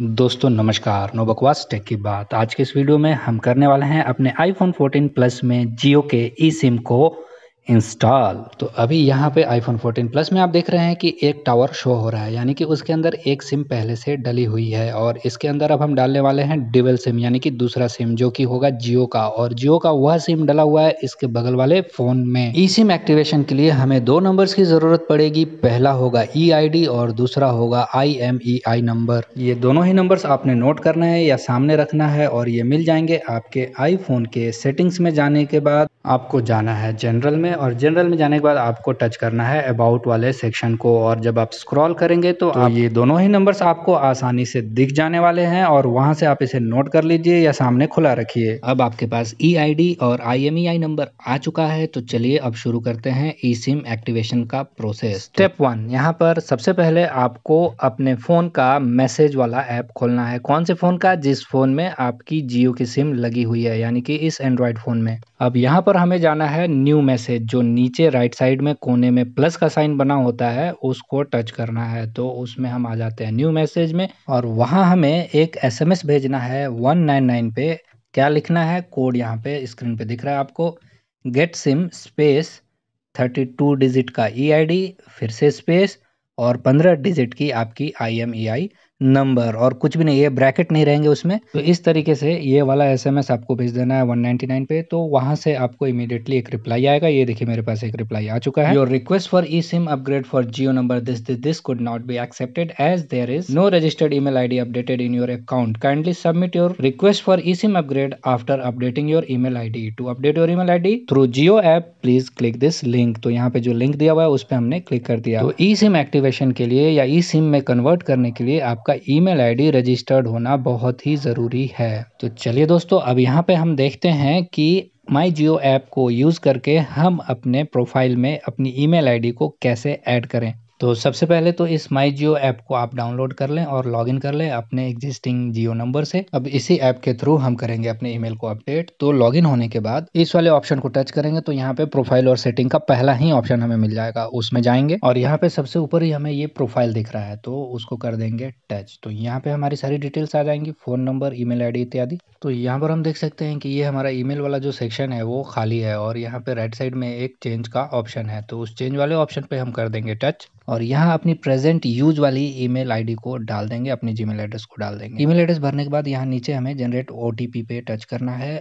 दोस्तों नमस्कार नो बकवास टेक की बात आज के इस वीडियो में हम करने वाले हैं अपने आईफोन 14 प्लस में जियो के ई सिम को इंस्टॉल तो अभी यहाँ पे iPhone 14 प्लस में आप देख रहे हैं कि एक टावर शो हो रहा है यानी कि उसके अंदर एक सिम पहले से डली हुई है और इसके अंदर अब हम डालने वाले हैं डिबल सिम यानी कि दूसरा सिम जो कि होगा जियो का और जियो का वह सिम डला हुआ है इसके बगल वाले फोन में ई सिम एक्टिवेशन के लिए हमें दो नंबर्स की जरूरत पड़ेगी पहला होगा ई e और दूसरा होगा I M E I number ये दोनों ही नंबर आपने नोट करना है या सामने रखना है और ये मिल जाएंगे आपके आईफोन के सेटिंग्स में जाने के बाद आपको जाना है जनरल में और जनरल में जाने के बाद आपको टच करना है अबाउट वाले सेक्शन को और जब आप स्क्रॉल करेंगे तो, तो आप ये दोनों ही नंबर्स आपको आसानी से दिख जाने वाले हैं और वहाँ से आप इसे नोट कर लीजिए या सामने खुला रखिए अब आपके पास ई e और आई नंबर e आ चुका है तो चलिए अब शुरू करते हैं ई सिम एक्टिवेशन का प्रोसेस स्टेप वन यहाँ पर सबसे पहले आपको अपने फ़ोन का मैसेज वाला ऐप खोलना है कौन से फ़ोन का जिस फ़ोन में आपकी जियो की सिम लगी हुई है यानी कि इस एंड्रॉयड फ़ोन में अब यहाँ पर हमें जाना है न्यू मैसेज जो नीचे राइट साइड में कोने में प्लस का साइन बना होता है उसको टच करना है तो उसमें हम आ जाते हैं न्यू मैसेज में और वहां हमें एक एसएमएस भेजना है 199 पे क्या लिखना है कोड यहाँ पे स्क्रीन पे दिख रहा है आपको गेट सिम स्पेस 32 डिजिट का ई e फिर से स्पेस और 15 डिजिट की आपकी I M E I number और कुछ भी नहीं ये ब्रैकेट नहीं रहेंगे उसमें तो इस तरीके से ये वाला एसएमएस आपको भेज देना है 199 पे तो वहां से आपको इमीडिएटली एक रिप्लाई आएगा ये देखिए मेरे पास एक रिप्लाई आ चुका है your request for E SIM upgrade for Jio number this this could not be accepted as there is no registered email ID updated in your account kindly submit your request for E SIM upgrade after updating your email ID to update your email ID through Jio app please click this link तो यहाँ पे जो link दिया हुआ है उस पर हमने क्लिक कर दिया तो ई सिम एक्टिवेशन के लिए या ई सिम में कन्वर्ट करने के लिए आप आपका ईमेल आईडी रजिस्टर्ड होना बहुत ही ज़रूरी है तो चलिए दोस्तों अब यहाँ पे हम देखते हैं कि माई जियो ऐप को यूज़ करके हम अपने प्रोफाइल में अपनी ईमेल आईडी को कैसे ऐड करें तो सबसे पहले तो इस माई जियो ऐप को आप डाउनलोड कर लें और लॉगिन कर लें अपने एग्जिस्टिंग जियो नंबर से अब इसी ऐप के थ्रू हम करेंगे अपने ईमेल को अपडेट तो लॉगिन होने के बाद इस वाले ऑप्शन को टच करेंगे तो यहाँ पे प्रोफाइल और सेटिंग का पहला ही ऑप्शन हमें मिल जाएगा उसमें जाएंगे और यहाँ पे सबसे ऊपर ही हमें ये प्रोफाइल दिख रहा है तो उसको कर देंगे टच तो यहाँ पे हमारी सारी डिटेल्स आ जाएंगी फोन नंबर ई मेल इत्यादि तो यहाँ पर हम देख सकते हैं कि ये हमारा ईमेल वाला जो सेक्शन है वो खाली है और यहाँ पे राइट साइड में एक चेंज का ऑप्शन है तो उस चेंज वाले ऑप्शन पे हम कर देंगे टच और यहाँ अपनी प्रेजेंट यूज वाली ईमेल आईडी को डाल देंगे अपनी जीमेल एड्रेस को डाल देंगे ईमेल एड्रेस भरने के बाद यहाँ नीचे हमें जनरेट ओटीपी पे टच करना है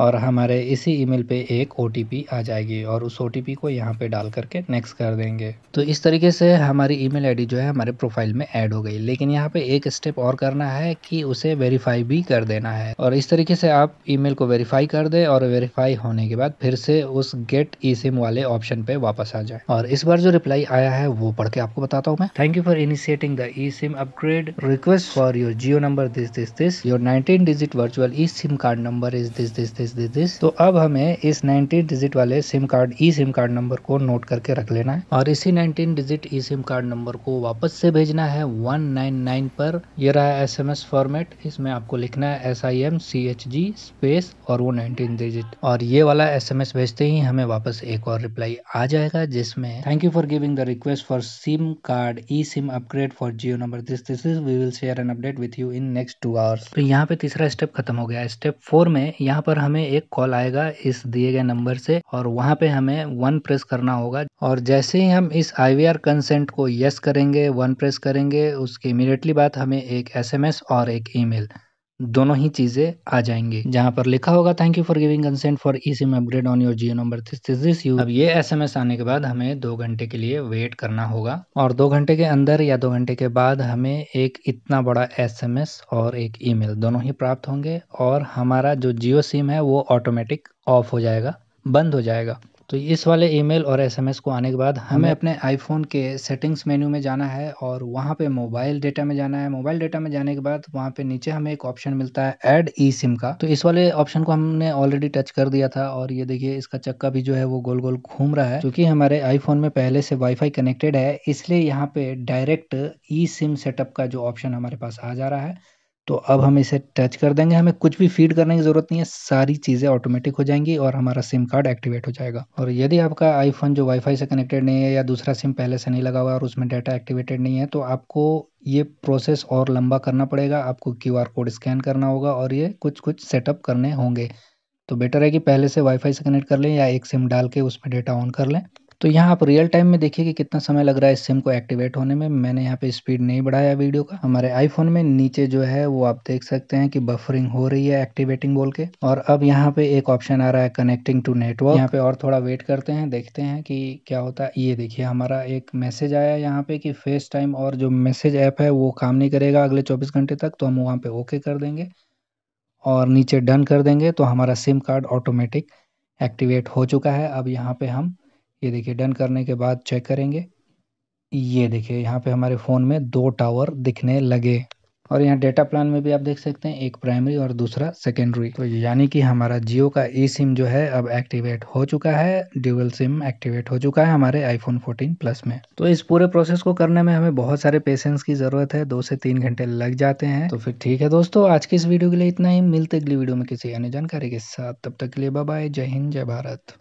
और हमारे इसी ईमेल पे एक ओ आ जाएगी और उस ओ को यहाँ पे डाल करके नेक्स्ट कर देंगे तो इस तरीके से हमारी ईमेल आईडी जो है हमारे प्रोफाइल में ऐड हो गई लेकिन यहाँ पे एक स्टेप और करना है कि उसे वेरीफाई भी कर देना है और इस तरीके से आप ईमेल को वेरीफाई कर दे और वेरीफाई होने के बाद फिर से उस गेट ई सिम वाले ऑप्शन पे वापस आ जाए और इस बार जो रिप्लाई आया है वो पढ़ के आपको बताता हूँ मैं thank you for initiating the E SIM upgrade request for your Jio number this this this your nineteen digit virtual E SIM card number is this this this this this this तो अब हमें इस 19 डिजिट वाले SIM card E SIM card number को note करके रख लेना है और इसी 19 digit E SIM card number को वापस से भेजना है 199 पर ये रहा एसएमएस फॉर्मेट इसमें आपको लिखना है S I M C H G space और वो 19 डिजिट और ये वाला एसएमएस भेजते ही हमें वापस एक और रिप्लाई आ जाएगा जिसमें thank you for giving the request for SIM card E SIM upgrade for Jio number this this is we will share an update with you in next two hours तो यहाँ पे तीसरा स्टेप खत्म हो गया स्टेप फोर में यहाँ पर हमें हमें एक कॉल आएगा इस दिए गए नंबर से और वहां पे हमें वन प्रेस करना होगा और जैसे ही हम इस आई कंसेंट को यस करेंगे वन प्रेस करेंगे उसके इमिडिएटली बाद हमें एक एस और एक ईमेल दोनों ही चीज़ें आ जाएंगी जहां पर लिखा होगा thank you for giving consent for E SIM upgrade on your Jio number this you अब ये एसएमएस आने के बाद हमें दो घंटे के लिए वेट करना होगा और दो घंटे के अंदर या दो घंटे के बाद हमें एक इतना बड़ा एसएमएस और एक ईमेल दोनों ही प्राप्त होंगे और हमारा जो जियो सिम है वो ऑटोमेटिक ऑफ हो जाएगा बंद हो जाएगा तो इस वाले ईमेल और एसएमएस को आने के बाद हमें अपने आईफोन के सेटिंग्स मेन्यू में जाना है और वहाँ पे मोबाइल डेटा में जाना है मोबाइल डेटा में जाने के बाद वहाँ पे नीचे हमें एक ऑप्शन मिलता है ऐड ई सिम का तो इस वाले ऑप्शन को हमने ऑलरेडी टच कर दिया था और ये देखिए इसका चक्का भी जो है वो गोल गोल घूम रहा है क्योंकि हमारे आईफोन में पहले से वाईफाई कनेक्टेड है इसलिए यहाँ पे डायरेक्ट ई सिम सेटअप का जो ऑप्शन हमारे पास आ जा रहा है तो अब हम इसे टच कर देंगे हमें कुछ भी फीड करने की ज़रूरत नहीं है सारी चीज़ें ऑटोमेटिक हो जाएंगी और हमारा सिम कार्ड एक्टिवेट हो जाएगा और यदि आपका आईफोन जो वाईफाई से कनेक्टेड नहीं है या दूसरा सिम पहले से नहीं लगा हुआ और उसमें डाटा एक्टिवेटेड नहीं है तो आपको ये प्रोसेस और लंबा करना पड़ेगा आपको क्यू कोड स्कैन करना होगा और ये कुछ कुछ सेटअप करने होंगे तो बेटर है कि पहले से वाईफाई से कनेक्ट कर लें या एक सिम डाल के उसमें डेटा ऑन कर लें तो यहाँ आप रियल टाइम में देखिए कि कितना समय लग रहा है इस सिम को एक्टिवेट होने में मैंने यहाँ पे स्पीड नहीं बढ़ाया वीडियो का हमारे आईफोन में नीचे जो है वो आप देख सकते हैं कि बफरिंग हो रही है एक्टिवेटिंग बोल के और अब यहाँ पे एक ऑप्शन आ रहा है कनेक्टिंग टू नेटवर्क यहाँ पे और थोड़ा वेट करते हैं देखते हैं कि क्या होता है ये देखिए हमारा एक मैसेज आया यहाँ पे कि फेस टाइम और जो मैसेज ऐप है वो काम नहीं करेगा अगले चौबीस घंटे तक तो हम वहाँ पे ओके कर देंगे और नीचे डन कर देंगे तो हमारा सिम कार्ड ऑटोमेटिक एक्टिवेट हो चुका है अब यहाँ पे हम ये देखिए डन करने के बाद चेक करेंगे ये देखिए यहाँ पे हमारे फ़ोन में दो टावर दिखने लगे और यहाँ डेटा प्लान में भी आप देख सकते हैं एक प्राइमरी और दूसरा सेकेंडरी तो यानी कि हमारा जियो का ई सिम जो है अब एक्टिवेट हो चुका है ड्यूबल सिम एक्टिवेट हो चुका है हमारे आईफोन 14 प्लस में तो इस पूरे प्रोसेस को करने में हमें बहुत सारे पेशेंस की ज़रूरत है दो से तीन घंटे लग जाते हैं तो फिर ठीक है दोस्तों आज की इस वीडियो के लिए इतना ही मिलते अगली वीडियो में किसी अन्य जानकारी के साथ तब तक के लिए बाय जय हिंद जय भारत